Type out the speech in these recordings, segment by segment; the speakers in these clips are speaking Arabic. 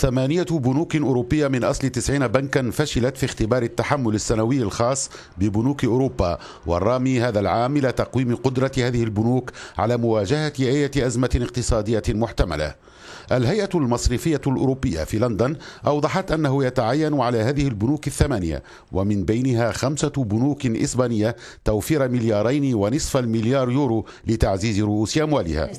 ثمانية بنوك أوروبية من أصل 90 بنكا فشلت في اختبار التحمل السنوي الخاص ببنوك أوروبا والرامي هذا العام إلى تقويم قدرة هذه البنوك على مواجهة أي أزمة اقتصادية محتملة الهيئة المصرفية الأوروبية في لندن أوضحت أنه يتعين على هذه البنوك الثمانية ومن بينها خمسة بنوك إسبانية توفير مليارين ونصف المليار يورو لتعزيز رؤوس أموالها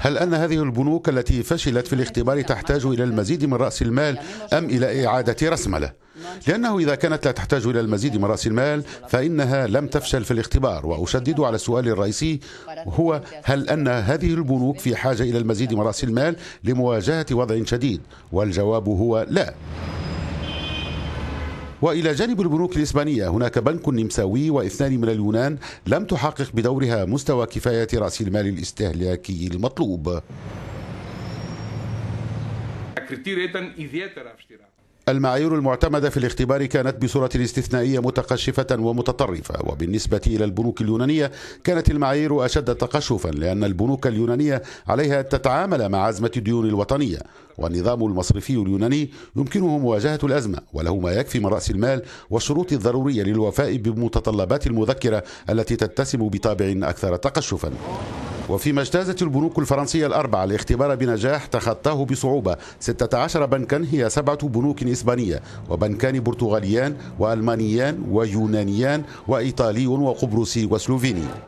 هل أن هذه البنوك التي فشلت في الاختبار تحتاج إلى المزيد من رأس المال أم إلى إعادة رسملة؟ لأنه إذا كانت لا تحتاج إلى المزيد من رأس المال فإنها لم تفشل في الاختبار وأشدد على السؤال الرئيسي هو هل أن هذه البنوك في حاجة إلى المزيد من رأس المال لمواجهة وضع شديد؟ والجواب هو لا وإلى جانب البنوك الإسبانية هناك بنك نمساوي واثنان من اليونان لم تحقق بدورها مستوى كفاية رأس المال الاستهلاكي المطلوب المعايير المعتمدة في الاختبار كانت بصورة استثنائية متقشفة ومتطرفة وبالنسبة إلى البنوك اليونانية كانت المعايير أشد تقشفا لأن البنوك اليونانية عليها أن تتعامل مع أزمة الديون الوطنية والنظام المصرفي اليوناني يمكنه مواجهة الأزمة وله ما يكفي من رأس المال والشروط الضرورية للوفاء بمتطلبات المذكرة التي تتسم بطابع أكثر تقشفا وفيما اجتازت البنوك الفرنسية الأربعة الاختبار بنجاح تخطاه بصعوبة 16 بنكا هي سبعة بنوك إسبانية وبنكان برتغاليان وألمانيان ويونانيان وإيطالي وقبرصي وسلوفيني